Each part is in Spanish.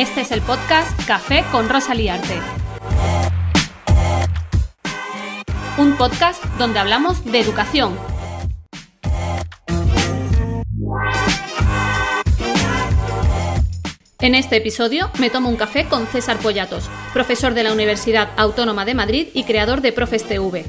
Este es el podcast Café con Rosalía Arte. Un podcast donde hablamos de educación. En este episodio me tomo un café con César Pollatos, profesor de la Universidad Autónoma de Madrid y creador de Profes TV.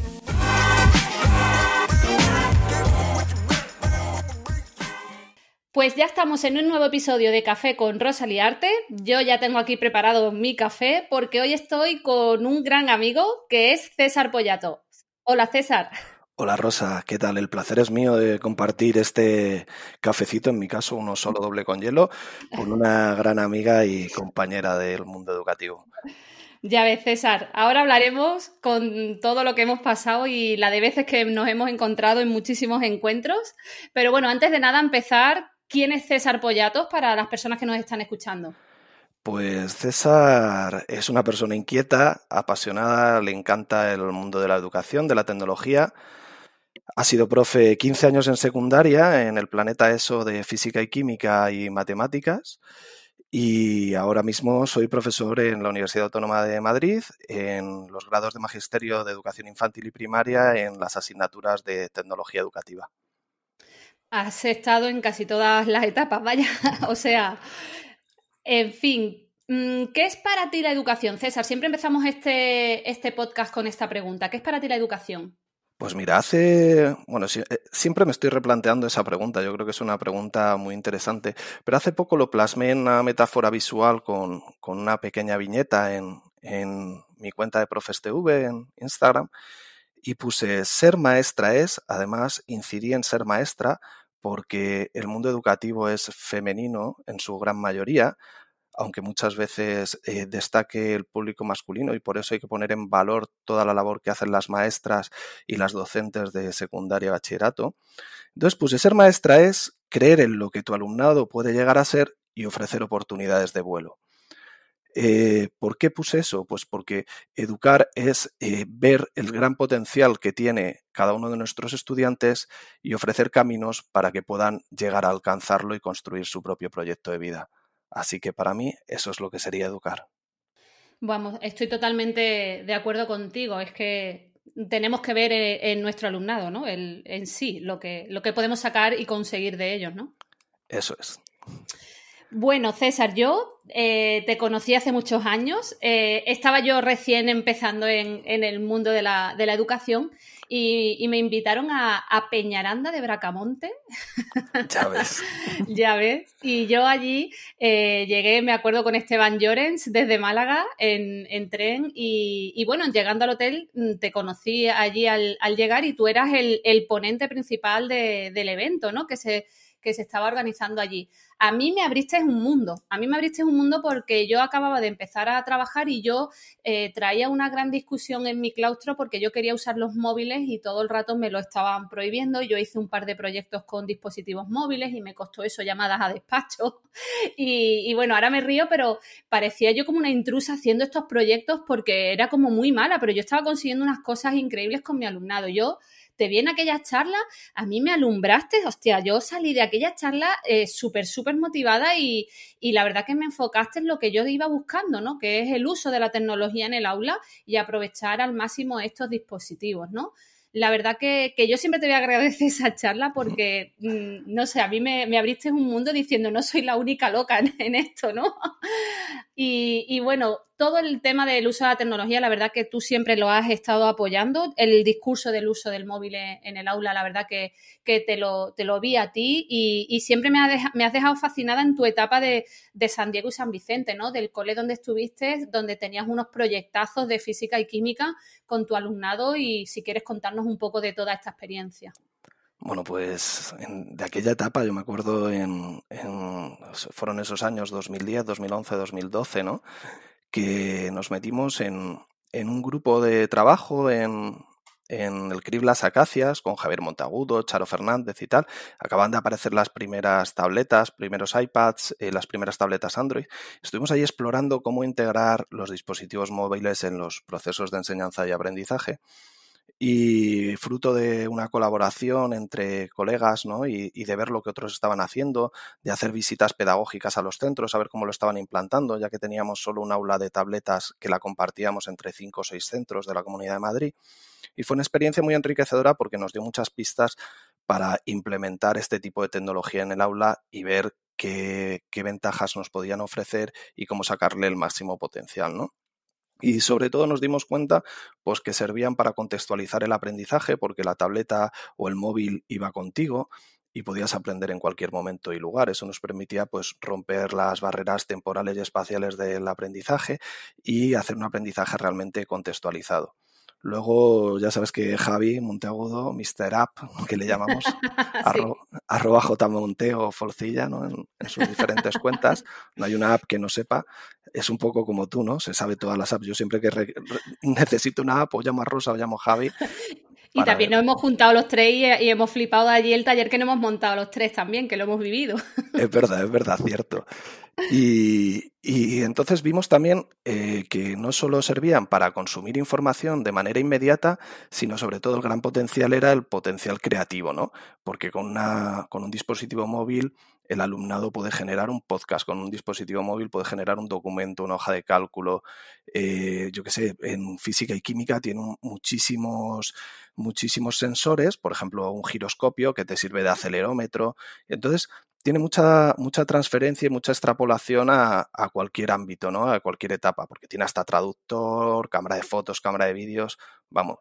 Pues ya estamos en un nuevo episodio de Café con Rosalía Arte. Yo ya tengo aquí preparado mi café porque hoy estoy con un gran amigo que es César Pollato. Hola César. Hola Rosa, ¿qué tal? El placer es mío de compartir este cafecito, en mi caso uno solo doble con hielo, con una gran amiga y compañera del mundo educativo. Ya ves, César, ahora hablaremos con todo lo que hemos pasado y la de veces que nos hemos encontrado en muchísimos encuentros. Pero bueno, antes de nada empezar, ¿Quién es César Pollatos para las personas que nos están escuchando? Pues César es una persona inquieta, apasionada, le encanta el mundo de la educación, de la tecnología. Ha sido profe 15 años en secundaria en el planeta ESO de física y química y matemáticas. Y ahora mismo soy profesor en la Universidad Autónoma de Madrid, en los grados de Magisterio de Educación Infantil y Primaria, en las asignaturas de tecnología educativa. Has estado en casi todas las etapas, vaya. o sea, en fin, mm, ¿qué es para ti la educación, César? Siempre empezamos este, este podcast con esta pregunta. ¿Qué es para ti la educación? Pues mira, hace, bueno, eh, siempre me estoy replanteando esa pregunta, yo creo que es una pregunta muy interesante, pero hace poco lo plasmé en una metáfora visual con, una pequeña viñeta en, mi cuenta de ProfesTV en Instagram y puse ser maestra es, además incidí en ser maestra porque el mundo educativo es femenino en su gran mayoría, aunque muchas veces eh, destaque el público masculino y por eso hay que poner en valor toda la labor que hacen las maestras y las docentes de secundaria y bachillerato. Entonces, pues ser maestra es creer en lo que tu alumnado puede llegar a ser y ofrecer oportunidades de vuelo. Eh, ¿Por qué puse eso? Pues porque educar es eh, ver el gran potencial que tiene cada uno de nuestros estudiantes y ofrecer caminos para que puedan llegar a alcanzarlo y construir su propio proyecto de vida. Así que para mí eso es lo que sería educar. Vamos, estoy totalmente de acuerdo contigo. Es que tenemos que ver eh, en nuestro alumnado, ¿no? en sí, lo que, lo que podemos sacar y conseguir de ellos, ¿no? Eso es. Bueno, César, yo eh, te conocí hace muchos años. Eh, estaba yo recién empezando en, el mundo de la, educación y, me invitaron a, Peñaranda de Bracamonte. Ya ves. ya ves. Y yo allí eh, llegué, me acuerdo, con Esteban Llorens desde Málaga en, tren. Y, bueno, llegando al hotel mm, te conocí allí al, llegar y tú eras el, ponente principal del evento, ¿no? Que se, que se estaba organizando allí. A mí me abriste un mundo, a mí me abriste un mundo porque yo acababa de empezar a trabajar y yo eh, traía una gran discusión en mi claustro porque yo quería usar los móviles y todo el rato me lo estaban prohibiendo. Yo hice un par de proyectos con dispositivos móviles y me costó eso llamadas a despacho. Y, y bueno, ahora me río, pero parecía yo como una intrusa haciendo estos proyectos porque era como muy mala, pero yo estaba consiguiendo unas cosas increíbles con mi alumnado. Yo te aquellas charlas, aquella a mí me alumbraste, hostia, yo salí de aquella charla eh, súper, súper motivada y, la verdad que me enfocaste en lo que yo iba buscando, ¿no? Que es el uso de la tecnología en el aula y aprovechar al máximo estos dispositivos, ¿no? La verdad que, que yo siempre te voy a agradecer esa charla porque, mm, no sé, a mí me, abriste un mundo diciendo no soy la única loca en esto, ¿no? Y, bueno, todo el tema del uso de la tecnología, la verdad que tú siempre lo has estado apoyando. El discurso del uso del móvil en el aula, la verdad que, que te, lo, vi a ti y, siempre me, ha me, has dejado fascinada en tu etapa de, de, San Diego y San Vicente, ¿no? Del cole donde estuviste, donde tenías unos proyectazos de física y química con tu alumnado y si quieres contarnos un poco de toda esta experiencia. Bueno, pues en, de aquella etapa, yo me acuerdo, en, fueron esos años 2010, 2011, 2012, ¿no? Que nos metimos en, en un grupo de trabajo en, en el CRIB Las Acacias con Javier Montagudo, Charo Fernández y tal. Acaban de aparecer las primeras tabletas, primeros iPads, eh, las primeras tabletas Android. Estuvimos ahí explorando cómo integrar los dispositivos móviles en los procesos de enseñanza y aprendizaje y fruto de una colaboración entre colegas ¿no? y, de ver lo que otros estaban haciendo, de hacer visitas pedagógicas a los centros, a ver cómo lo estaban implantando, ya que teníamos solo un aula de tabletas que la compartíamos entre cinco o seis centros de la Comunidad de Madrid. Y fue una experiencia muy enriquecedora porque nos dio muchas pistas para implementar este tipo de tecnología en el aula y ver qué, qué ventajas nos podían ofrecer y cómo sacarle el máximo potencial. ¿no? Y sobre todo nos dimos cuenta pues, que servían para contextualizar el aprendizaje, porque la tableta o el móvil iba contigo y podías aprender en cualquier momento y lugar. Eso nos permitía pues, romper las barreras temporales y espaciales del aprendizaje y hacer un aprendizaje realmente contextualizado. Luego, ya sabes que Javi Monteagudo, Mr. App, que le llamamos, arroba arro, arroba forcilla, ¿no? En, sus diferentes cuentas. No hay una app que no sepa. Es un poco como tú, ¿no? Se sabe todas las apps. Yo siempre que necesito una app, o llamo a Rosa o llamo a Javi. Y también nos hemos juntado los tres y, hemos flipado de allí el taller que no hemos montado los tres también, que lo hemos vivido. Es verdad, es verdad, cierto. Y, y entonces vimos también eh, que no solo servían para consumir información de manera inmediata, sino sobre todo el gran potencial era el potencial creativo, ¿no? Porque con un dispositivo móvil el alumnado puede generar un podcast con un dispositivo móvil, puede generar un documento, una hoja de cálculo, eh, yo qué sé, en física y química tiene muchísimos, muchísimos sensores, por ejemplo, un giroscopio que te sirve de acelerómetro. Entonces, tiene mucha, mucha transferencia y mucha extrapolación a, cualquier ámbito, ¿no? A cualquier etapa, porque tiene hasta traductor, cámara de fotos, cámara de vídeos, vamos,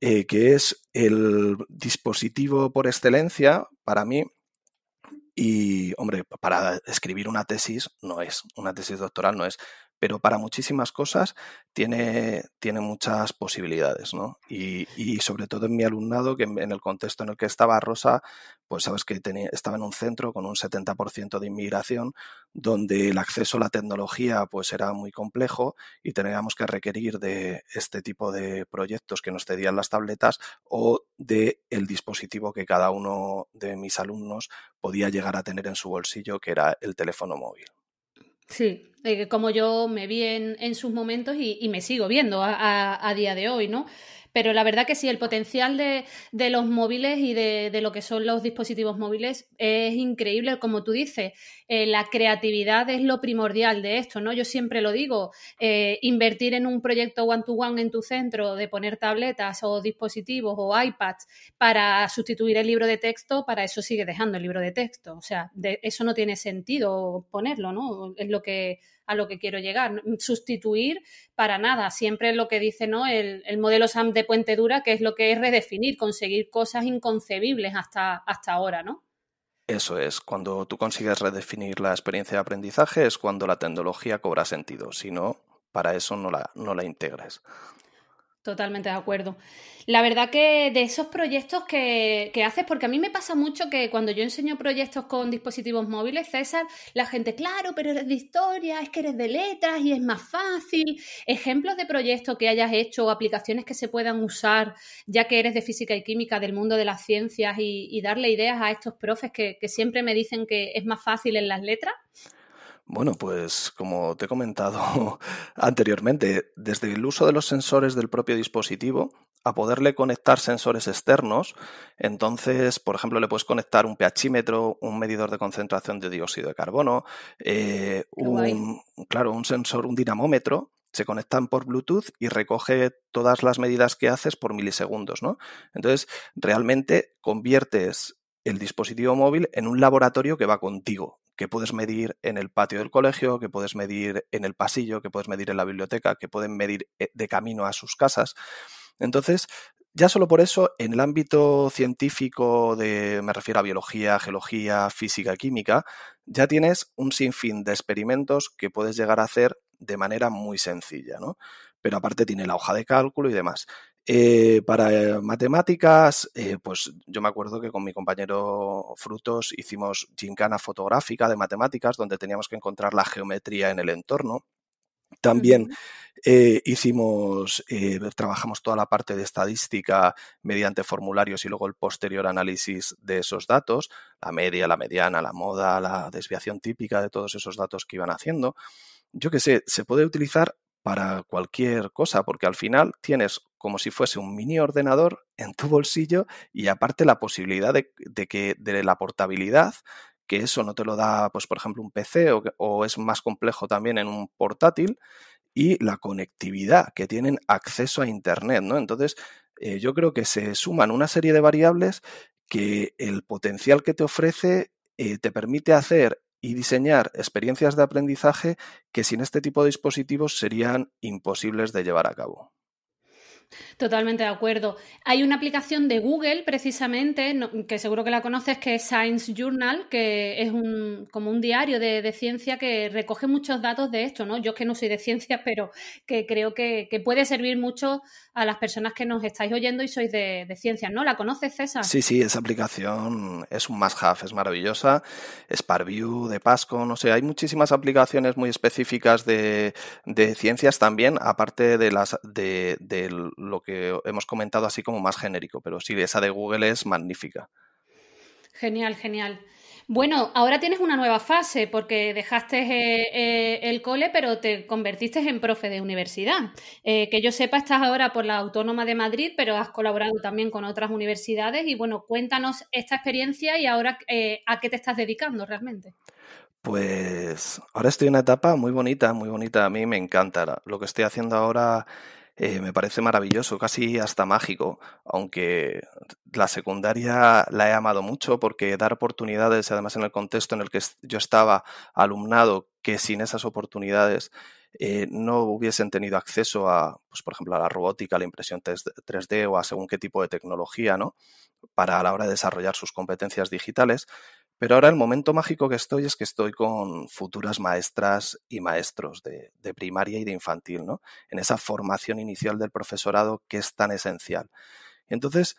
eh, que es el dispositivo por excelencia para mí y, hombre, para escribir una tesis no es, una tesis doctoral no es pero para muchísimas cosas tiene, tiene muchas posibilidades, ¿no? Y, sobre todo en mi alumnado, que en, el contexto en el que estaba Rosa, pues sabes que tenía, estaba en un centro con un 70% de inmigración, donde el acceso a la tecnología pues era muy complejo y teníamos que requerir de este tipo de proyectos que nos cedían las tabletas o de el dispositivo que cada uno de mis alumnos podía llegar a tener en su bolsillo, que era el teléfono móvil. Sí, eh, como yo me vi en, sus momentos y, me sigo viendo a día de hoy, ¿no? Pero la verdad que sí, el potencial de, los móviles y de, lo que son los dispositivos móviles es increíble. Como tú dices, eh, la creatividad es lo primordial de esto, ¿no? Yo siempre lo digo, eh, invertir en un proyecto one-to-one en tu centro de poner tabletas o dispositivos o iPads para sustituir el libro de texto, para eso sigue dejando el libro de texto. O sea, eso no tiene sentido ponerlo, ¿no? Es lo que a lo que quiero llegar. Sustituir para nada, siempre lo que dice ¿no? el, modelo SAM de Puente Dura, que es lo que es redefinir, conseguir cosas inconcebibles hasta, hasta ahora, ¿no? Eso es, cuando tú consigues redefinir la experiencia de aprendizaje es cuando la tecnología cobra sentido, si no, para eso no la, no la integres. Totalmente de acuerdo. La verdad que de esos proyectos que, haces, porque a mí me pasa mucho que cuando yo enseño proyectos con dispositivos móviles, César, la gente, claro, pero eres de historia, es que eres de letras y es más fácil. Ejemplos de proyectos que hayas hecho o aplicaciones que se puedan usar, ya que eres de física y química, del mundo de las ciencias, y, darle ideas a estos profes que siempre me dicen que es más fácil en las letras. Bueno, pues como te he comentado anteriormente, desde el uso de los sensores del propio dispositivo a poderle conectar sensores externos, entonces, por ejemplo, le puedes conectar un pHímetro, un medidor de concentración de dióxido de carbono, eh, un, claro, un sensor, un dinamómetro, se conectan por Bluetooth y recoge todas las medidas que haces por milisegundos, ¿no? Entonces, realmente conviertes el dispositivo móvil en un laboratorio que va contigo, que puedes medir en el patio del colegio, que puedes medir en el pasillo, que puedes medir en la biblioteca, que pueden medir eh, de camino a sus casas. Entonces, ya solo por eso, en el ámbito científico de, me refiero a biología, geología, física, química, ya tienes un sinfín de experimentos que puedes llegar a hacer de manera muy sencilla, ¿no? Pero aparte tiene la hoja de cálculo y demás. Eh, para matemáticas, eh, pues yo me acuerdo que con mi compañero Frutos hicimos gincana fotográfica de matemáticas, donde teníamos que encontrar la geometría en el entorno. También eh, hicimos, trabajamos toda la parte de estadística mediante formularios y luego el posterior análisis de esos datos, la media, la mediana, la moda, la desviación típica de todos esos datos que iban haciendo. Yo qué sé, se puede utilizar para cualquier cosa, porque al final tienes como si fuese un mini ordenador en tu bolsillo y aparte la posibilidad de, que, de la portabilidad que eso no te lo da, pues por ejemplo, un PC o, es más complejo también en un portátil y la conectividad, que tienen acceso a Internet, ¿no? Entonces, eh, yo creo que se suman una serie de variables que el potencial que te ofrece eh, te permite hacer y diseñar experiencias de aprendizaje que sin este tipo de dispositivos serían imposibles de llevar a cabo. Totalmente de acuerdo. Hay una aplicación de Google, precisamente, que seguro que la conoces, que es Science Journal, que es un, como un diario de, ciencia que recoge muchos datos de esto, ¿no? Yo que no soy de ciencias, pero que creo que, puede servir mucho a las personas que nos estáis oyendo y sois de, de ciencias, ¿no? ¿La conoces, César? Sí, sí, esa aplicación es un must-have, es maravillosa. Sparview, de Pasco, no sé, hay muchísimas aplicaciones muy específicas de, ciencias también, aparte de las de lo que hemos comentado así como más genérico, pero sí, esa de Google es magnífica. Genial, genial. Bueno, ahora tienes una nueva fase porque dejaste eh, eh, el cole, pero te convertiste en profe de universidad. Eh, que yo sepa, estás ahora por la Autónoma de Madrid, pero has colaborado también con otras universidades. Y bueno, cuéntanos esta experiencia y ahora a qué te estás dedicando realmente. Pues ahora estoy en una etapa muy bonita, muy bonita. A mí me encanta. Lo que estoy haciendo ahora eh, me parece maravilloso, casi hasta mágico, aunque la secundaria la he amado mucho porque dar oportunidades, además en el contexto en el que yo estaba alumnado, que sin esas oportunidades eh, no hubiesen tenido acceso a, pues, por ejemplo, a la robótica, a la impresión 3D o a según qué tipo de tecnología, ¿no? Para a la hora de desarrollar sus competencias digitales, pero ahora el momento mágico que estoy es que estoy con futuras maestras y maestros de, primaria y de infantil, ¿no? En esa formación inicial del profesorado que es tan esencial. Entonces,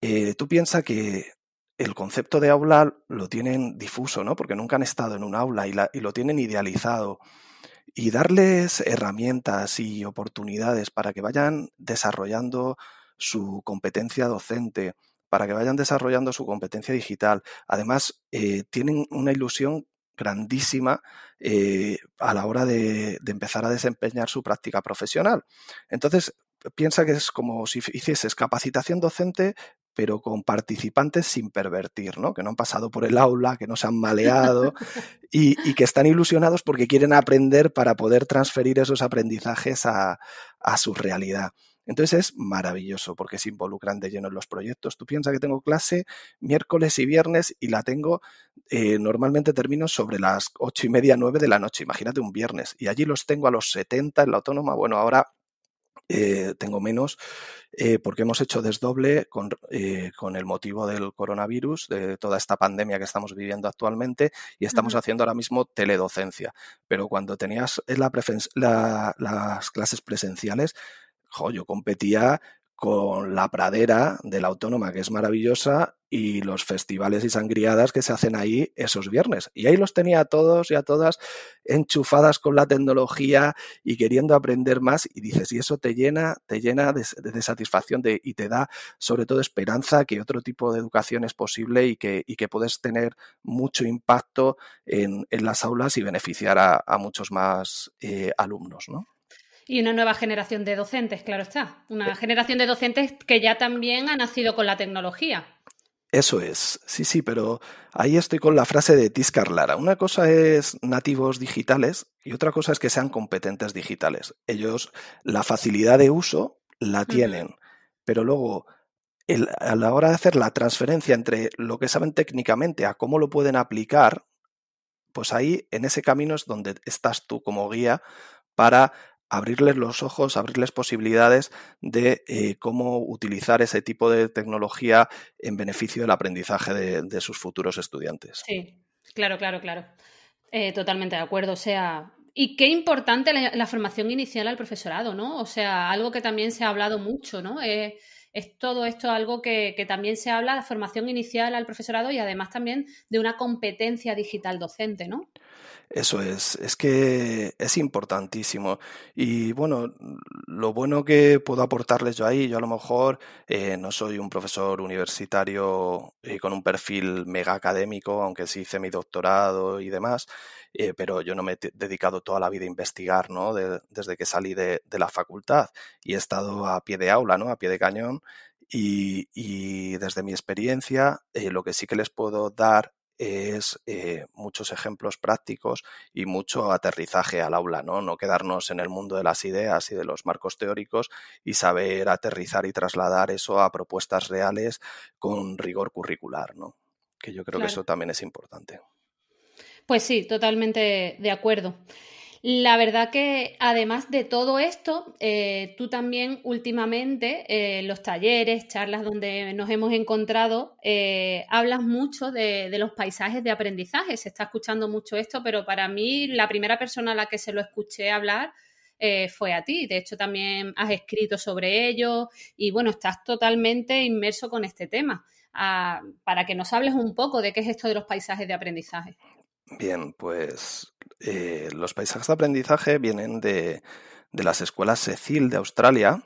eh, tú piensas que el concepto de aula lo tienen difuso, ¿no? Porque nunca han estado en un aula y, lo tienen idealizado. Y darles herramientas y oportunidades para que vayan desarrollando su competencia docente, para que vayan desarrollando su competencia digital. Además, eh, tienen una ilusión grandísima eh, a la hora de, empezar a desempeñar su práctica profesional. Entonces, piensa que es como si hicieses capacitación docente, pero con participantes sin pervertir, ¿no? Que no han pasado por el aula, que no se han maleado y, que están ilusionados porque quieren aprender para poder transferir esos aprendizajes a su realidad. Entonces es maravilloso porque se involucran de lleno en los proyectos. Tú piensas que tengo clase miércoles y viernes y la tengo, eh, normalmente termino sobre las ocho y media, nueve de la noche, imagínate un viernes. Y allí los tengo a los 70 en la autónoma. Bueno, ahora eh, tengo menos eh, porque hemos hecho desdoble con, el motivo del coronavirus, de toda esta pandemia que estamos viviendo actualmente y estamos haciendo ahora mismo teledocencia. Pero cuando tenías las clases presenciales, yo competía con la pradera de la autónoma, que es maravillosa, y los festivales y sangriadas que se hacen ahí esos viernes. Y ahí los tenía a todos y a todas enchufadas con la tecnología y queriendo aprender más. Y dices, y eso te llena, te llena de, satisfacción y te da sobre todo esperanza que otro tipo de educación es posible y que, puedes tener mucho impacto en, las aulas y beneficiar a, muchos más eh, alumnos, ¿no? Y una nueva generación de docentes, claro está. Una eh. generación de docentes que ya también ha nacido con la tecnología. Eso es, sí, sí, pero ahí estoy con la frase de Tiscar Lara. Una cosa es nativos digitales y otra cosa es que sean competentes digitales. Ellos la facilidad de uso la tienen, pero luego a la hora de hacer la transferencia entre lo que saben técnicamente a cómo lo pueden aplicar, pues ahí en ese camino es donde estás tú como guía para abrirles los ojos, abrirles posibilidades de eh, cómo utilizar ese tipo de tecnología en beneficio del aprendizaje de, sus futuros estudiantes. Sí, claro, claro, claro. Eh, totalmente de acuerdo. O sea, y qué importante la, formación inicial al profesorado, ¿no? O sea, algo que también se ha hablado mucho, ¿no? Eh, es todo esto algo que, que, también se habla, la formación inicial al profesorado y además también de una competencia digital docente, ¿no? Eso es, es que es importantísimo. Y bueno, lo bueno que puedo aportarles yo ahí, yo a lo mejor eh, no soy un profesor universitario eh, con un perfil mega académico, aunque sí hice mi doctorado y demás, eh, pero yo no me he dedicado toda la vida a investigar, ¿no? desde que salí de, la facultad y he estado a pie de aula, ¿no? A pie de cañón. Y, y desde mi experiencia, lo que sí que les puedo dar es eh, muchos ejemplos prácticos y mucho aterrizaje al aula, ¿no? No quedarnos en el mundo de las ideas y de los marcos teóricos y saber aterrizar y trasladar eso a propuestas reales con rigor curricular, ¿no? Que yo creo que eso también es importante. Pues sí, totalmente de acuerdo. La verdad que además de todo esto, eh, tú también últimamente, eh, en los talleres, charlas donde nos hemos encontrado, eh, hablas mucho de, los paisajes de aprendizaje. Se está escuchando mucho esto, pero para mí la primera persona a la que se lo escuché hablar fue a ti. De hecho, también has escrito sobre ello y bueno, estás totalmente inmerso con este tema. Ah, para que nos hables un poco de qué es esto de los paisajes de aprendizaje. Bien, pues eh, los paisajes de aprendizaje vienen de, las escuelas Cecil de Australia,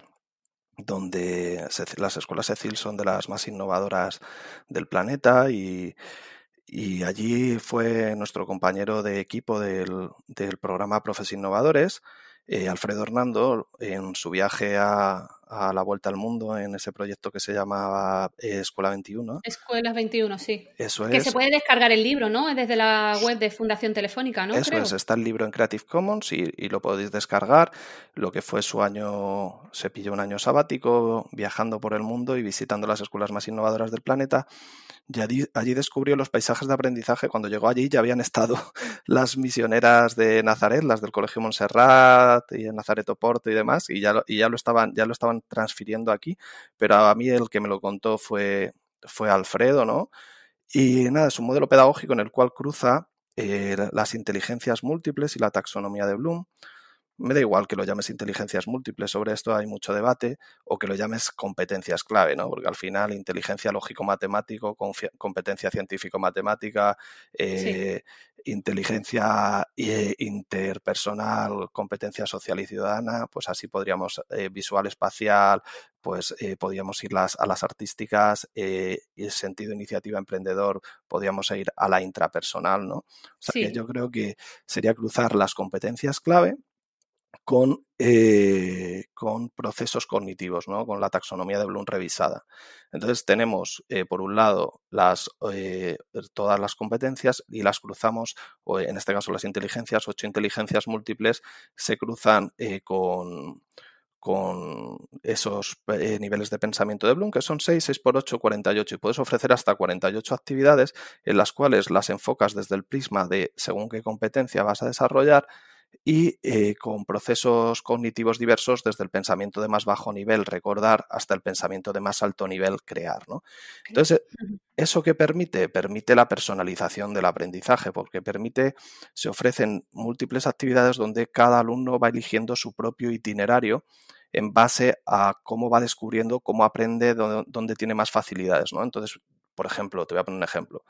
donde las escuelas Cecil son de las más innovadoras del planeta y, allí fue nuestro compañero de equipo del, programa Profes Innovadores, eh, Alfredo Hernando, en su viaje a, a la vuelta al mundo en ese proyecto que se llamaba eh, Escuela 21. Escuelas 21, sí. Eso es. Que se puede descargar el libro, ¿no? Desde la web de Fundación Telefónica, ¿no? Eso es, está el libro en Creative Commons y, lo podéis descargar. Lo que fue su año, se pilló un año sabático viajando por el mundo y visitando las escuelas más innovadoras del planeta. Y allí, descubrió los paisajes de aprendizaje. Cuando llegó allí ya habían estado las misioneras de Nazaret, las del Colegio Montserrat y el Nazareto Porto y demás, y ya y ya lo estaban, ya lo estaban transfiriendo aquí, pero a mí el que me lo contó fue, fue Alfredo, ¿no? Y nada, es un modelo pedagógico en el cual cruza eh, las inteligencias múltiples y la taxonomía de Bloom. Me da igual que lo llames inteligencias múltiples, sobre esto hay mucho debate, o que lo llames competencias clave, ¿no? Porque al final inteligencia lógico-matemático, competencia científico-matemática, eh, inteligencia eh, interpersonal, competencia social y ciudadana, pues así podríamos, eh, visual espacial, pues eh, podríamos ir las, a las artísticas, y el sentido iniciativa emprendedor, podríamos ir a la intrapersonal, ¿no? O sea que yo creo que sería cruzar las competencias clave, eh, con, procesos cognitivos, ¿no? con la taxonomía de Bloom revisada. Entonces tenemos, eh, por un lado, eh, todas las competencias y las cruzamos, o en este caso las inteligencias, ocho inteligencias múltiples, se cruzan con, esos niveles de pensamiento de Bloom, que son 6, 6 por 8, 48, y puedes ofrecer hasta 48 actividades en las cuales las enfocas desde el prisma de según qué competencia vas a desarrollar y eh, con procesos cognitivos diversos desde el pensamiento de más bajo nivel, recordar, hasta el pensamiento de más alto nivel, crear. ¿no? Entonces, ¿eso qué permite? Permite la personalización del aprendizaje, porque permite, se ofrecen múltiples actividades donde cada alumno va eligiendo su propio itinerario en base a cómo va descubriendo, cómo aprende, dónde, tiene más facilidades. ¿no? Entonces, por ejemplo, te voy a poner un ejemplo.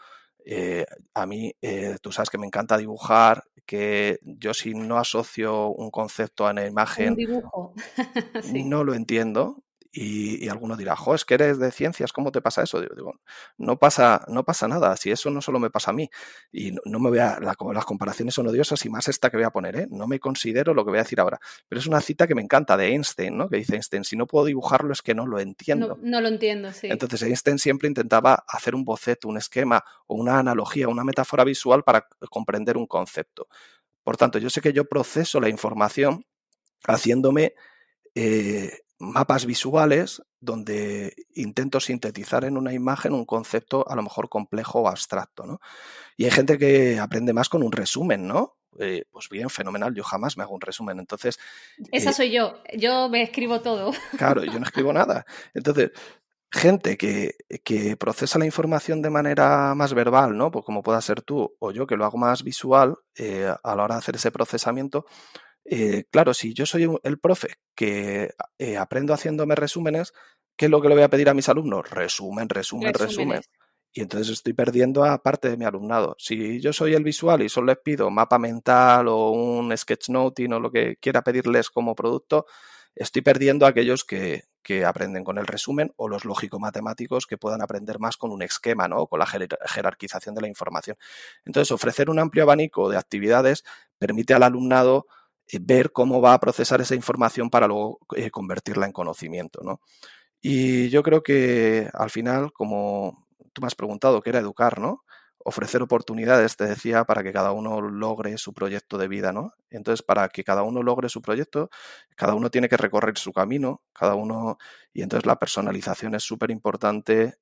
Eh, a mí, eh, tú sabes que me encanta dibujar, que yo si no asocio un concepto a una imagen, dibujo. no lo entiendo. Y, alguno dirá, jo, es que eres de ciencias, ¿cómo te pasa eso? no pasa, no pasa nada, si eso no solo me pasa a mí. Y no, me voy las comparaciones son odiosas y más esta que voy a poner, ¿eh? No me considero lo que voy a decir ahora. Pero es una cita que me encanta de Einstein, ¿no? Que dice Einstein, si no puedo dibujarlo es que no lo entiendo. No, lo entiendo, sí. Entonces Einstein siempre intentaba hacer un boceto, un esquema o una analogía, una metáfora visual para comprender un concepto. Por tanto, yo sé que yo proceso la información haciéndome eh, mapas visuales donde intento sintetizar en una imagen un concepto a lo mejor complejo o abstracto. ¿no? Y hay gente que aprende más con un resumen, ¿no? Eh, pues bien, fenomenal, yo jamás me hago un resumen. Entonces. Esa eh, soy yo, yo me escribo todo. Claro, yo no escribo nada. Entonces, gente que, que, procesa la información de manera más verbal, ¿no? Pues como pueda ser tú o yo, que lo hago más visual eh, a la hora de hacer ese procesamiento, eh, claro, si yo soy el profe que eh, aprendo haciéndome resúmenes, ¿qué es lo que le voy a pedir a mis alumnos? Resumen, resumen, resumen. Y entonces estoy perdiendo a parte de mi alumnado. Si yo soy el visual y solo les pido mapa mental o un sketchnoting o lo que quiera pedirles como producto, estoy perdiendo a aquellos que, aprenden con el resumen o los lógico-matemáticos que puedan aprender más con un esquema, ¿no? Con la jerarquización de la información. Entonces, ofrecer un amplio abanico de actividades permite al alumnado eh, ver cómo va a procesar esa información para luego eh, convertirla en conocimiento. ¿no? Y yo creo que al final, como tú me has preguntado, que era educar, ¿no? Ofrecer oportunidades, te decía, para que cada uno logre su proyecto de vida, ¿no? Entonces, para que cada uno logre su proyecto, cada uno tiene que recorrer su camino, cada uno, y entonces la personalización es súper importante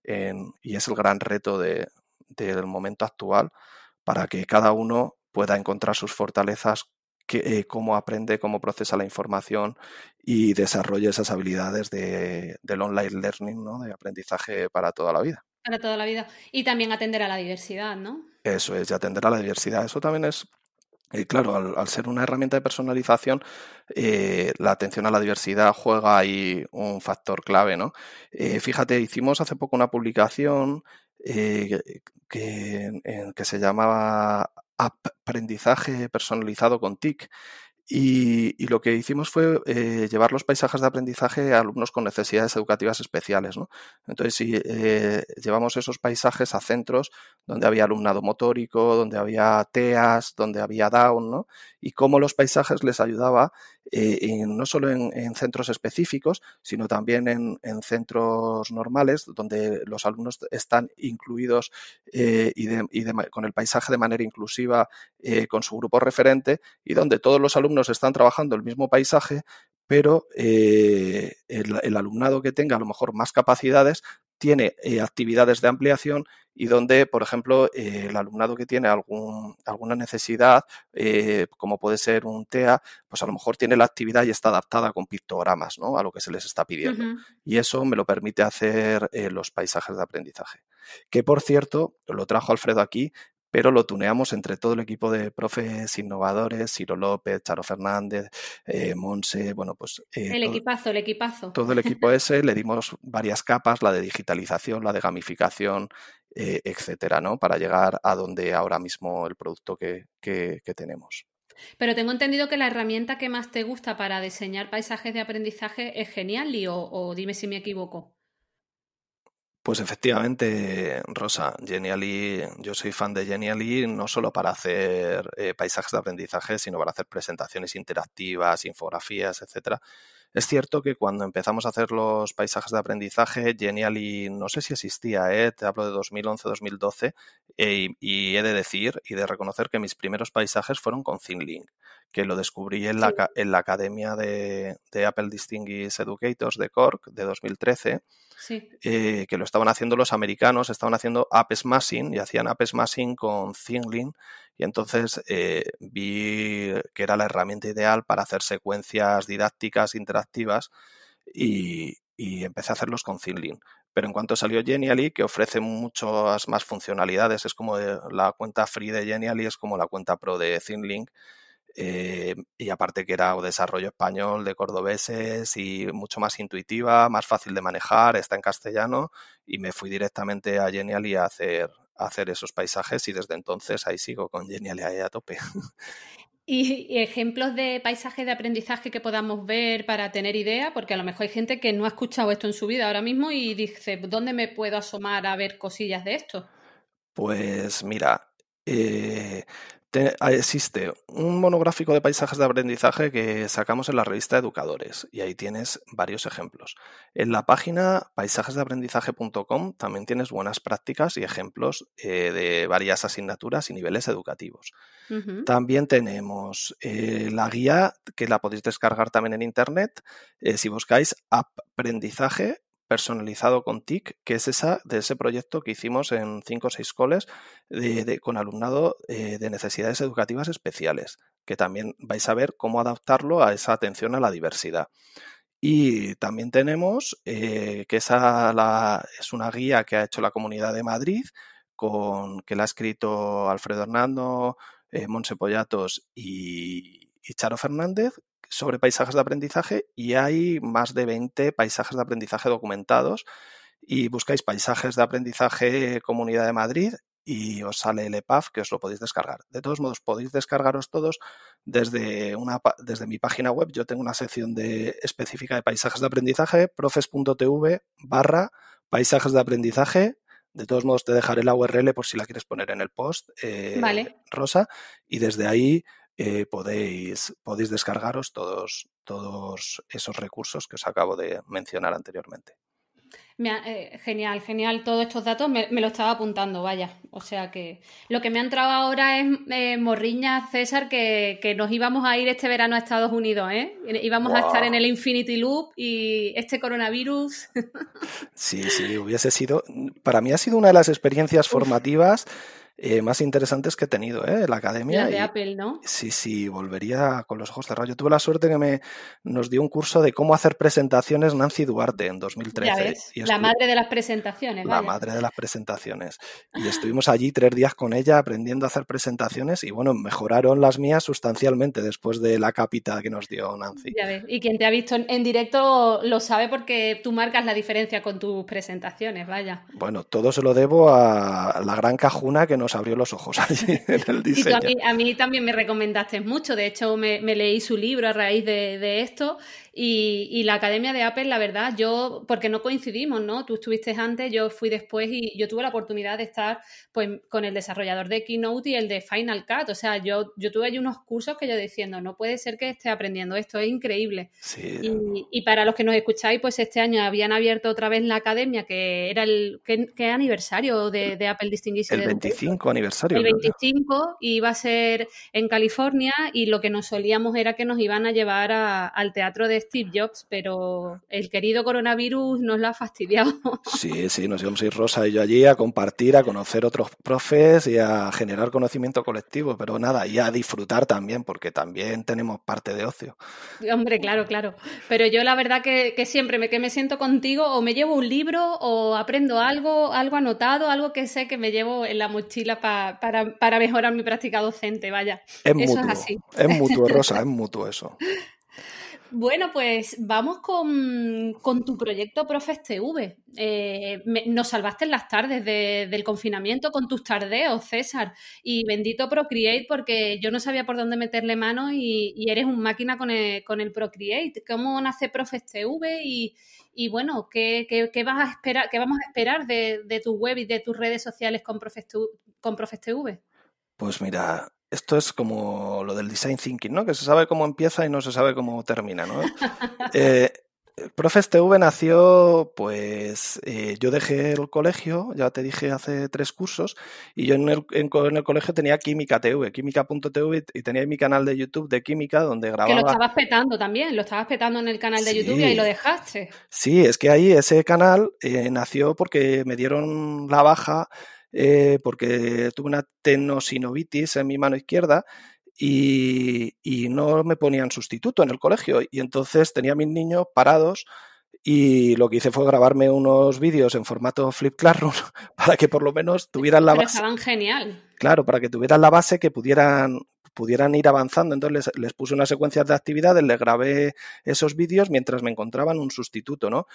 y es el gran reto del momento actual para que cada uno pueda encontrar sus fortalezas que, eh, cómo aprende, cómo procesa la información y desarrolla esas habilidades de, del online learning, ¿no? de aprendizaje para toda la vida. Para toda la vida. Y también atender a la diversidad, ¿no? Eso es, y atender a la diversidad. Eso también es eh, claro, al, ser una herramienta de personalización, eh, la atención a la diversidad juega ahí un factor clave, ¿no? fíjate, hicimos hace poco una publicación que, que, se llamaba aprendizaje personalizado con TIC. Y, lo que hicimos fue eh, llevar los paisajes de aprendizaje a alumnos con necesidades educativas especiales. ¿no? Entonces, si eh, llevamos esos paisajes a centros donde había alumnado motórico, donde había TEAS, donde había Down, ¿no? y cómo los paisajes les ayudaba eh, no solo en, centros específicos, sino también en, centros normales donde los alumnos están incluidos eh, y, con el paisaje de manera inclusiva eh, con su grupo referente y donde todos los alumnos están trabajando el mismo paisaje, pero el, alumnado que tenga a lo mejor más capacidades tiene eh, actividades de ampliación y donde, por ejemplo, eh, el alumnado que tiene alguna necesidad, eh, como puede ser un TEA, pues a lo mejor tiene la actividad y está adaptada con pictogramas ¿no? a lo que se les está pidiendo. Y eso me lo permite hacer los paisajes de aprendizaje. Que, por cierto, lo trajo Alfredo aquí, pero lo tuneamos entre todo el equipo de profes innovadores, Ciro López, Charo Fernández, eh, Monse, bueno, pues... Eh, el equipazo, el equipazo. Todo el equipo ese, le dimos varias capas, la de digitalización, la de gamificación, eh, etcétera, ¿no? Para llegar a donde ahora mismo el producto que, tenemos. Pero tengo entendido que la herramienta que más te gusta para diseñar paisajes de aprendizaje es Geniali, o dime si me equivoco. Pues efectivamente, Rosa, Genially, yo soy fan de Genially no solo para hacer eh, paisajes de aprendizaje, sino para hacer presentaciones interactivas, infografías, etcétera. Es cierto que cuando empezamos a hacer los paisajes de aprendizaje, Genially no sé si existía, te hablo de 2011-2012, eh, y he de decir y de reconocer que mis primeros paisajes fueron con ThinLink, que lo descubrí en la, Academia de, Apple Distinguished Educators de Cork de 2013, eh, que lo estaban haciendo los americanos, estaban haciendo app smashing y hacían app smashing con ThinLink y entonces eh, vi que era la herramienta ideal para hacer secuencias didácticas interactivas y, empecé a hacerlos con ThinLink pero en cuanto salió Genially, que ofrece muchas más funcionalidades, es como eh, la cuenta free de Genially, es como la cuenta pro de ThinLink, eh, y aparte que era desarrollo español de cordobeses y mucho más intuitiva, más fácil de manejar, está en castellano y me fui directamente a Genially a hacer, hacer esos paisajes y desde entonces ahí sigo con Genially ahí a tope. Y, ejemplos de paisajes de aprendizaje que podamos ver para tener idea, porque a lo mejor hay gente que no ha escuchado esto en su vida ahora mismo y dice, ¿dónde me puedo asomar a ver cosillas de esto? Pues mira, eh, Ah, existe un monográfico de paisajes de aprendizaje que sacamos en la revista Educadores y ahí tienes varios ejemplos. En la página paisajesdeaprendizaje.com también tienes buenas prácticas y ejemplos eh, de varias asignaturas y niveles educativos. También tenemos eh, la guía que la podéis descargar también en internet eh, si buscáis aprendizaje personalizado con TIC, que es esa de ese proyecto que hicimos en cinco o seis coles de, con alumnado eh, de necesidades educativas especiales, que también vais a ver cómo adaptarlo a esa atención a la diversidad. Y también tenemos eh, que esa es una guía que ha hecho la Comunidad de Madrid, con, que la ha escrito Alfredo Hernando, eh, Monse Pollatos y Charo Fernández, sobre paisajes de aprendizaje y hay más de 20 paisajes de aprendizaje documentados y buscáis paisajes de aprendizaje Comunidad de Madrid y os sale el epaf que os lo podéis descargar. De todos modos, podéis descargaros todos desde, una, desde mi página web. Yo tengo una sección de, específica de paisajes de aprendizaje, profes.tv barra paisajes de aprendizaje. De todos modos, te dejaré la URL por si la quieres poner en el post, eh, Rosa, y desde ahí eh, podéis, podéis descargaros todos, todos esos recursos que os acabo de mencionar anteriormente. Eh, genial, genial. Todos estos datos me, los lo estaba apuntando, vaya. O sea que lo que me ha entrado ahora es eh, morriña, César, que, nos íbamos a ir este verano a Estados Unidos, ¿eh? Íbamos a estar en el Infinity Loop y este coronavirus. sí, sí, hubiese sido. Para mí ha sido una de las experiencias formativas. Eh, más interesantes que he tenido, ¿eh? La academia. La de Apple, ¿no? Sí, sí, volvería con los ojos cerrados. Yo tuve la suerte que me nos dio un curso de cómo hacer presentaciones Nancy Duarte en 2013. la madre de las presentaciones, La madre de las presentaciones. Y estuvimos allí tres días con ella aprendiendo a hacer presentaciones y bueno, mejoraron las mías sustancialmente después de la capita que nos dio Nancy. Ya ves, y quien te ha visto en directo lo sabe porque tú marcas la diferencia con tus presentaciones, vaya. Bueno, todo se lo debo a la gran cajuna que nos nos abrió los ojos allí en el diseño. a, mí, a, mí, también me recomendaste mucho, de hecho me, leí su libro a raíz de esto y, la Academia de Apple, la verdad, yo, porque no coincidimos, ¿no? Tú estuviste antes, yo fui después y yo tuve la oportunidad de estar pues, con el desarrollador de Keynote y el de Final Cut. O sea, yo, yo tuve allí unos cursos que yo diciendo, no puede ser que esté aprendiendo esto, es increíble. Y, para los que nos escucháis, pues este año habían abierto otra vez la Academia, que era el... ¿Qué, aniversario de, Apple Distinguished? El 25 aniversario. El 25 y iba a ser en California y lo que nos solíamos era que nos iban a llevar al teatro de Steve Jobs, pero el querido coronavirus nos lo ha fastidiado. Sí, sí, nos íbamos a ir Rosa y yo allí a compartir, a conocer otros profes y a generar conocimiento colectivo, pero nada, y a disfrutar también, porque también tenemos parte de ocio. Hombre, claro, claro. Pero yo la verdad que, siempre me, que me siento contigo o me llevo un libro o aprendo algo, algo anotado, algo que sé que me llevo en la mochila para, mejorar mi práctica docente, vaya. eso es, así. es mutuo, Rosa, es mutuo eso. Bueno, pues vamos con, tu proyecto ProfesTV. Eh, nos salvaste en las tardes del confinamiento con tus tardeos, César. Y bendito Procreate, porque yo no sabía por dónde meterle mano y, eres un máquina con el, Procreate. ¿Cómo nace ProfesTV? Y, bueno, ¿qué, qué, vas a esperar, qué vamos a esperar de, tu web y de tus redes sociales con Profes, con Pues mira, esto es como lo del design thinking, ¿no? Que se sabe cómo empieza y no se sabe cómo termina, ¿no? Eh, eh, Profes TV nació, pues eh, yo dejé el colegio, ya te dije hace tres cursos, y yo en el, colegio tenía Química TV, Química.tv, y tenía mi canal de YouTube de Química donde grababa. Que lo estabas petando también, lo estabas petando en el canal de YouTube y ahí lo dejaste. Sí, es que ahí ese canal nació porque me dieron la baja eh, porque tuve una tenosinovitis en mi mano izquierda y, no me ponían sustituto en el colegio. Y entonces tenía a mis niños parados y lo que hice fue grabarme unos vídeos en formato Flip Classroom para que por lo menos tuvieran la base. genial. Claro, para que tuvieran la base que pudieran, pudieran ir avanzando. Entonces les, puse unas secuencias de actividades, les grabé esos vídeos mientras me encontraban un sustituto, ¿no?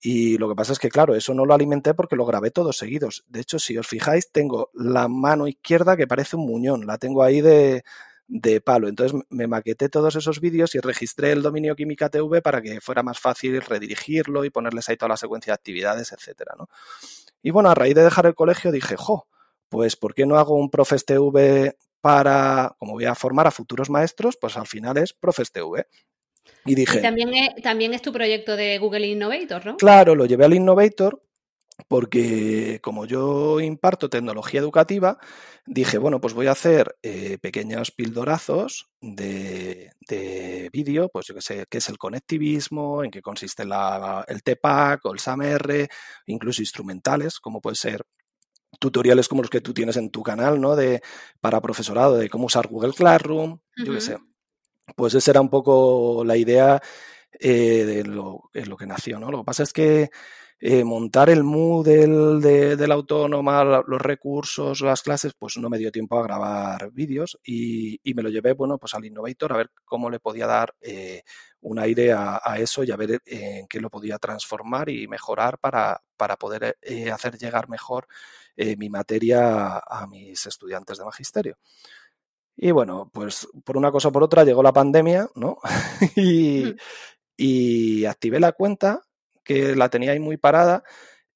Y lo que pasa es que, claro, eso no lo alimenté porque lo grabé todos seguidos. De hecho, si os fijáis, tengo la mano izquierda que parece un muñón, la tengo ahí de, de palo. Entonces me maqueté todos esos vídeos y registré el dominio Química TV para que fuera más fácil redirigirlo y ponerles ahí toda la secuencia de actividades, etcétera, ¿no? Y bueno, a raíz de dejar el colegio dije, jo, pues ¿por qué no hago un Profes TV para, como voy a formar a futuros maestros, pues al final es Profes TV. Y dije. también, es, también es tu proyecto de Google Innovator, ¿no? Claro, lo llevé al Innovator porque como yo imparto tecnología educativa, dije, bueno, pues voy a hacer eh, pequeños pildorazos de, vídeo, pues yo que sé, qué es el conectivismo, en qué consiste el TPAC o el SAMR, incluso instrumentales, como puede ser tutoriales como los que tú tienes en tu canal, ¿no? De, para profesorado, de cómo usar Google Classroom, yo qué sé. Pues esa era un poco la idea eh, de, lo, que nació, ¿no? Lo que pasa es que eh, montar el Moodle del de, la autónoma, los recursos, las clases, pues no me dio tiempo a grabar vídeos y, me lo llevé, bueno, pues al Innovator a ver cómo le podía dar eh, un aire a, eso y a ver eh, en qué lo podía transformar y mejorar para, para poder hacer llegar mejor eh, mi materia a mis estudiantes de magisterio. Y bueno, pues por una cosa o por otra llegó la pandemia, ¿no? Mm. y, activé la cuenta, que la tenía ahí muy parada,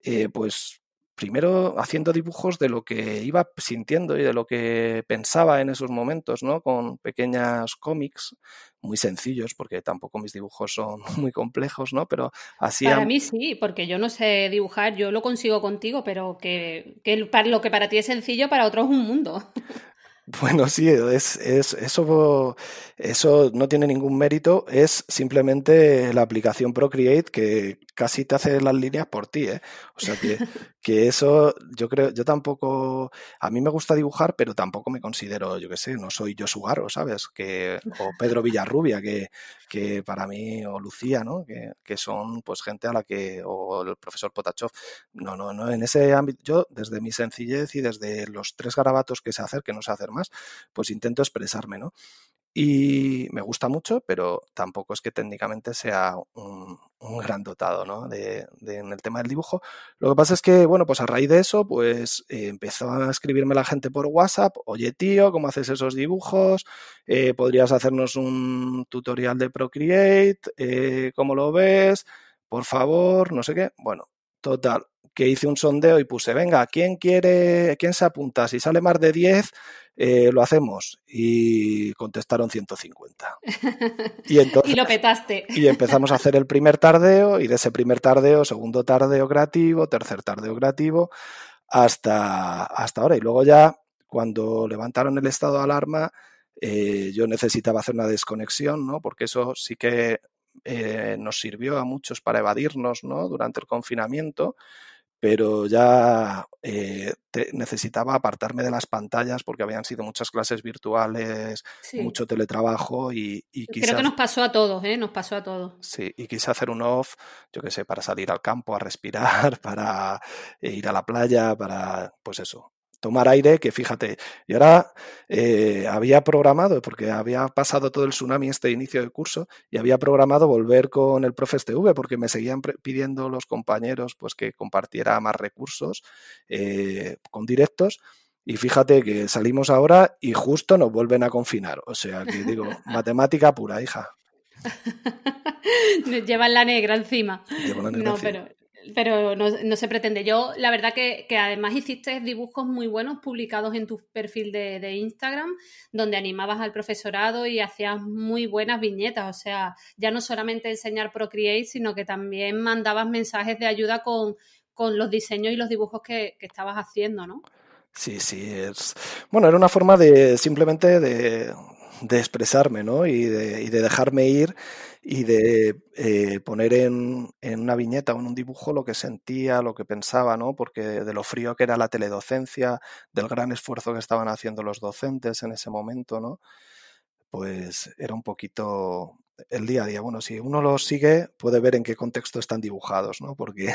eh, pues primero haciendo dibujos de lo que iba sintiendo y de lo que pensaba en esos momentos, ¿no? Con pequeñas cómics muy sencillos, porque tampoco mis dibujos son muy complejos, ¿no? Pero así... Para mí sí, porque yo no sé dibujar, yo lo consigo contigo, pero que, que lo que para ti es sencillo, para otros es un mundo. Bueno, sí, es, eso, eso no tiene ningún mérito, es simplemente la aplicación Procreate que casi te hace las líneas por ti. ¿eh? O sea que, eso, yo creo, yo tampoco, a mí me gusta dibujar, pero tampoco me considero, yo qué sé, no soy yo ¿sabes? Que, o Pedro Villarrubia, que, para mí, o Lucía, ¿no? Que, son pues gente a la que, o el profesor Potachov, no, no, no, en ese ámbito, yo desde mi sencillez y desde los tres garabatos que se hacer, que no sé hacer más, pues intento expresarme, ¿no? Y me gusta mucho, pero tampoco es que técnicamente sea un, gran dotado, ¿no? en el tema del dibujo. Lo que pasa es que, bueno, pues a raíz de eso, pues eh, empezó a escribirme la gente por WhatsApp, oye tío, ¿cómo haces esos dibujos? Eh, ¿Podrías hacernos un tutorial de Procreate? Eh, ¿Cómo lo ves? Por favor, no sé qué. Bueno, total, que hice un sondeo y puse, venga, ¿quién quiere, quién se apunta? Si sale más de 10, eh, lo hacemos. Y contestaron 150. Y, y lo petaste. Y empezamos a hacer el primer tardeo y de ese primer tardeo, segundo tardeo creativo, tercer tardeo creativo, hasta, hasta ahora. Y luego ya, cuando levantaron el estado de alarma, eh, yo necesitaba hacer una desconexión, ¿no? Porque eso sí que eh, nos sirvió a muchos para evadirnos, ¿no? Durante el confinamiento pero ya eh, necesitaba apartarme de las pantallas porque habían sido muchas clases virtuales, mucho teletrabajo y, y Creo que nos pasó a todos, ¿eh? Nos pasó a todos. Sí, y quise hacer un off, yo qué sé, para salir al campo a respirar, para eh, ir a la playa, para, pues eso, tomar aire, que fíjate, y ahora eh, había programado, porque había pasado todo el tsunami este inicio de curso, y había programado volver con el profe STV, porque me seguían pidiendo los compañeros pues que compartiera más recursos eh, con directos. Y fíjate que salimos ahora y justo nos vuelven a confinar. O sea, que digo, matemática pura, hija. Llevan la negra encima. La negra no, pero pero no, no, se pretende. Yo, la verdad que, además hiciste dibujos muy buenos publicados en tu perfil de, Instagram, donde animabas al profesorado y hacías muy buenas viñetas. O sea, ya no solamente enseñar Procreate, sino que también mandabas mensajes de ayuda con, con los diseños y los dibujos que, estabas haciendo, ¿no? Sí, sí. Es... Bueno, era una forma de simplemente de, de expresarme, ¿no? Y de, y de dejarme ir y de eh, poner en, en, una viñeta o en un dibujo lo que sentía, lo que pensaba, ¿no? Porque de lo frío que era la teledocencia, del gran esfuerzo que estaban haciendo los docentes en ese momento, ¿no? Pues era un poquito el día a día. Bueno, si uno lo sigue, puede ver en qué contexto están dibujados, ¿no? Porque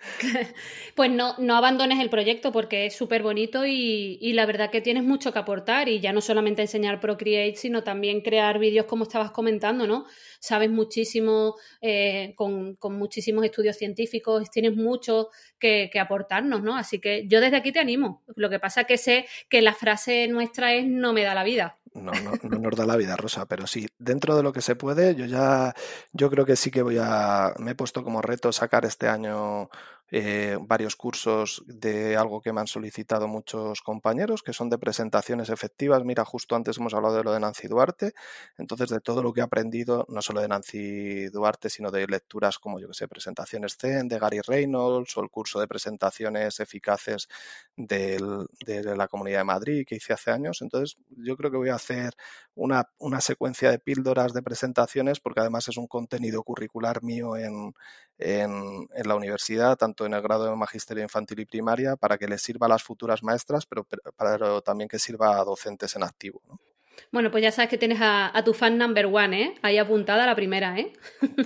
Pues no, no abandones el proyecto porque es súper bonito y, la verdad que tienes mucho que aportar y ya no solamente enseñar Procreate, sino también crear vídeos como estabas comentando, ¿no? Sabes muchísimo, eh, con, muchísimos estudios científicos, tienes mucho que, aportarnos, ¿no? Así que yo desde aquí te animo. Lo que pasa que sé que la frase nuestra es no me da la vida no, no, nos da la vida rosa, pero sí, dentro de lo que se puede, yo ya, yo creo que sí que voy a, me he puesto como reto sacar este año eh, varios cursos de algo que me han solicitado muchos compañeros, que son de presentaciones efectivas. Mira, justo antes hemos hablado de lo de Nancy Duarte, entonces de todo lo que he aprendido, no solo de Nancy Duarte, sino de lecturas como, yo que sé, presentaciones Zen, de Gary Reynolds o el curso de presentaciones eficaces de la Comunidad de Madrid que hice hace años. Entonces, yo creo que voy a hacer una, una, secuencia de píldoras de presentaciones, porque además es un contenido curricular mío en, la universidad, tanto en el grado de Magisterio Infantil y Primaria, para que les sirva a las futuras maestras, pero, para también que sirva a docentes en activo. Bueno, pues ya sabes que tienes a, tu fan number one, ¿eh? Ahí apuntada la primera, ¿eh?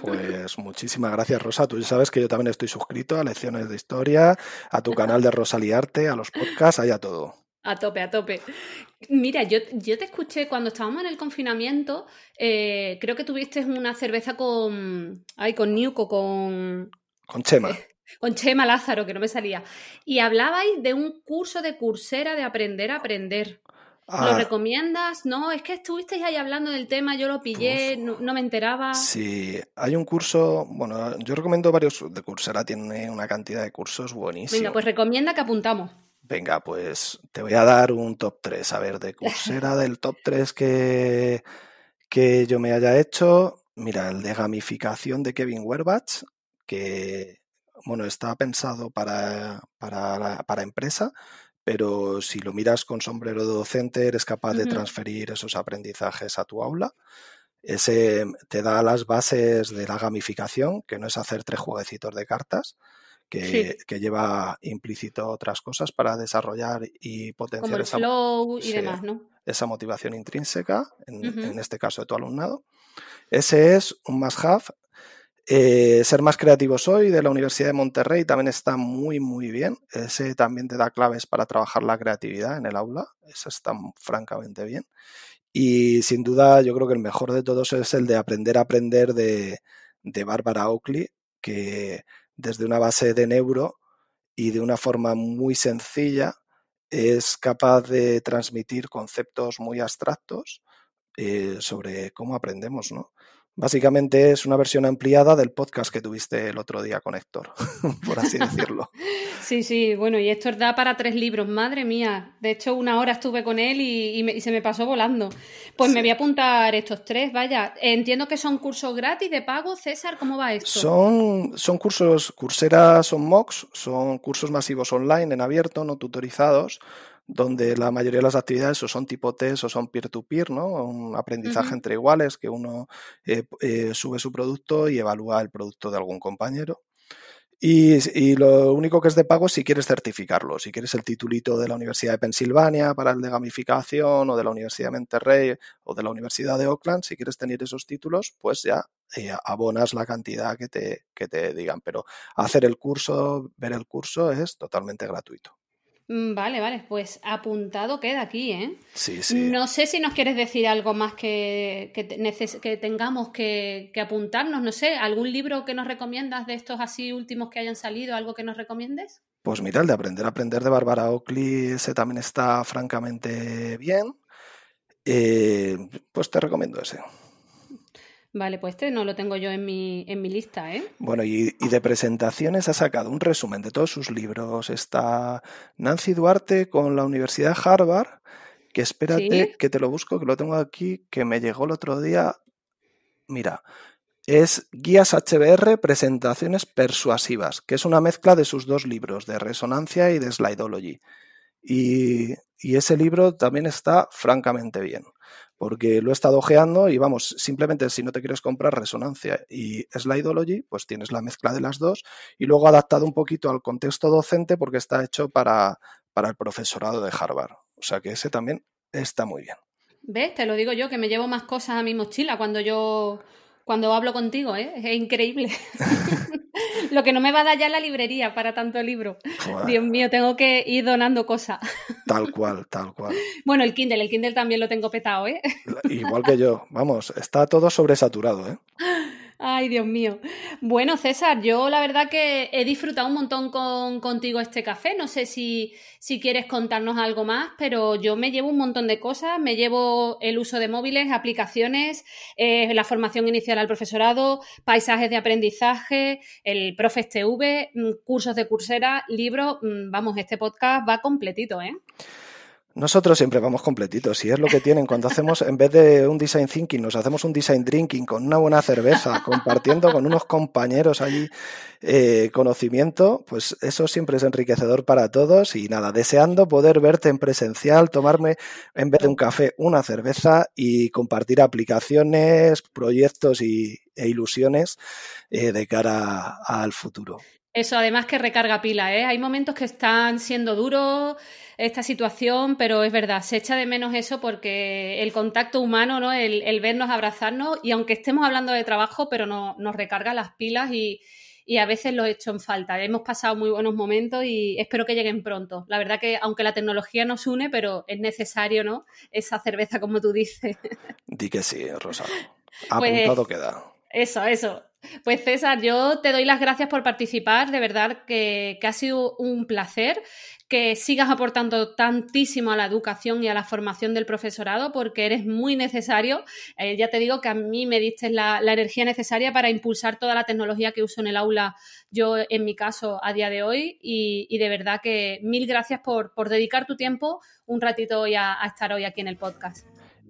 Pues muchísimas gracias, Rosa. Tú ya sabes que yo también estoy suscrito a Lecciones de Historia, a tu canal de Arte, a los podcasts, a todo. A tope, a tope. Mira, yo, yo te escuché cuando estábamos en el confinamiento, eh, creo que tuviste una cerveza con, ay, con Newco con... Con Chema. Eh, con Chema Lázaro, que no me salía. Y hablabais de un curso de cursera de aprender a aprender. ¿Lo ah. recomiendas? No, es que estuvisteis ahí hablando del tema, yo lo pillé, no, me enteraba. Sí, hay un curso, bueno, yo recomiendo varios de Coursera, tiene una cantidad de cursos buenísimos. Venga, pues recomienda que apuntamos. Venga, pues te voy a dar un top 3. A ver, de cursera del top 3 que, que yo me haya hecho. Mira, el de gamificación de Kevin Werbach, que bueno, está pensado para, para, para empresa, pero si lo miras con sombrero de docente, eres capaz de transferir esos aprendizajes a tu aula. Ese te da las bases de la gamificación, que no es hacer tres jueguecitos de cartas, que, lleva implícito otras cosas para desarrollar y potenciar esa, esa motivación intrínseca, en, este caso de tu alumnado. Ese es un más have eh, Ser más creativo soy de la Universidad de Monterrey también está muy, muy bien. Ese también te da claves para trabajar la creatividad en el aula. Eso está francamente bien. Y sin duda, yo creo que el mejor de todos es el de Aprender a Aprender de, de Bárbara Oakley, que desde una base de neuro y de una forma muy sencilla es capaz de transmitir conceptos muy abstractos eh, sobre cómo aprendemos, ¿no? Básicamente es una versión ampliada del podcast que tuviste el otro día con Héctor, por así decirlo. Sí, sí, bueno, y esto da para tres libros, madre mía. De hecho, una hora estuve con él y, se me pasó volando. Pues me voy a apuntar estos tres, vaya. Entiendo que son cursos gratis, de pago, César, ¿cómo va esto? Son, son cursos, curseras son MOOCs, son cursos masivos online en abierto, no tutorizados donde la mayoría de las actividades o son tipo test o son peer-to-peer, -peer, to peer no Un aprendizaje entre iguales que uno eh, eh, sube su producto y evalúa el producto de algún compañero. Y, lo único que es de pago es si quieres certificarlo, si quieres el titulito de la Universidad de Pensilvania para el de gamificación o de la Universidad de Monterrey o de la Universidad de Oakland, si quieres tener esos títulos, pues ya eh, abonas la cantidad que te digan. Pero hacer el curso, ver el curso es totalmente gratuito. Mm, vale, vale, pues apuntado queda aquí, ¿eh? Sí, sí. No sé si nos quieres decir algo más que, que, que tengamos que, que, apuntarnos, no sé, algún libro que nos recomiendas de estos así últimos que hayan salido, algo que nos recomiendes. Pues mira, el de Aprender a Aprender de Bárbara Oakley, ese también está francamente bien. Eh, pues te recomiendo ese. Vale, pues este no lo tengo yo en mi, en mi lista, ¿eh? Bueno, y, de presentaciones ha sacado un resumen de todos sus libros. Está Nancy Duarte con la Universidad Harvard, que espérate que te lo busco, que lo tengo aquí, que me llegó el otro día. Mira, es Guías HBR, Presentaciones Persuasivas, que es una mezcla de sus dos libros, de Resonancia y de Slideology. y ese libro también está francamente bien porque lo he estado ojeando y vamos, simplemente si no te quieres comprar Resonancia y Slideology, pues tienes la mezcla de las dos y luego adaptado un poquito al contexto docente porque está hecho para, para el profesorado de Harvard. O sea que ese también está muy bien. ¿Ves? Te lo digo yo, que me llevo más cosas a mi mochila cuando yo cuando hablo contigo, ¿eh? es increíble. Lo que no me va a dar ya la librería para tanto libro. Dios mío, tengo que ir donando cosas. Tal cual, tal cual. Bueno, el Kindle, el Kindle también lo tengo petado, ¿eh? Igual que yo. Vamos, está todo sobresaturado, ¿eh? Ay, Dios mío. Bueno, César, yo la verdad que he disfrutado un montón con, contigo este café. No sé si, si quieres contarnos algo más, pero yo me llevo un montón de cosas. Me llevo el uso de móviles, aplicaciones, eh, la formación inicial al profesorado, paisajes de aprendizaje, el ProfesTV, mm, cursos de cursera, libros. Mm, vamos, este podcast va completito, ¿eh? Nosotros siempre vamos completitos y es lo que tienen cuando hacemos, en vez de un design thinking, nos hacemos un design drinking con una buena cerveza, compartiendo con unos compañeros allí eh, conocimiento, pues eso siempre es enriquecedor para todos y nada, deseando poder verte en presencial, tomarme en vez de un café una cerveza y compartir aplicaciones, proyectos y, e ilusiones eh, de cara al futuro. Eso, además que recarga pila, ¿eh? Hay momentos que están siendo duros esta situación, pero es verdad, se echa de menos eso porque el contacto humano, ¿no? El, el vernos, abrazarnos, y aunque estemos hablando de trabajo, pero no, nos recarga las pilas y, a veces lo he hecho en falta. Hemos pasado muy buenos momentos y espero que lleguen pronto. La verdad que aunque la tecnología nos une, pero es necesario, ¿no? Esa cerveza, como tú dices. Di que sí, Rosa. Pues Apuntado queda. Eso, eso. Pues César, yo te doy las gracias por participar, de verdad que, ha sido un placer que sigas aportando tantísimo a la educación y a la formación del profesorado porque eres muy necesario. Eh, ya te digo que a mí me diste la, energía necesaria para impulsar toda la tecnología que uso en el aula, yo en mi caso a día de hoy, y, de verdad que mil gracias por, dedicar tu tiempo un ratito hoy a estar hoy aquí en el podcast.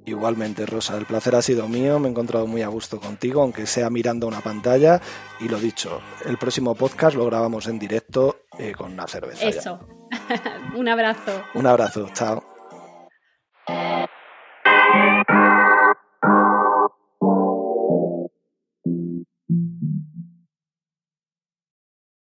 Igualmente, Rosa, el placer ha sido mío, me he encontrado muy a gusto contigo, aunque sea mirando una pantalla. Y lo dicho, el próximo podcast lo grabamos en directo eh, con una cerveza. Eso. Un abrazo. Un abrazo, chao.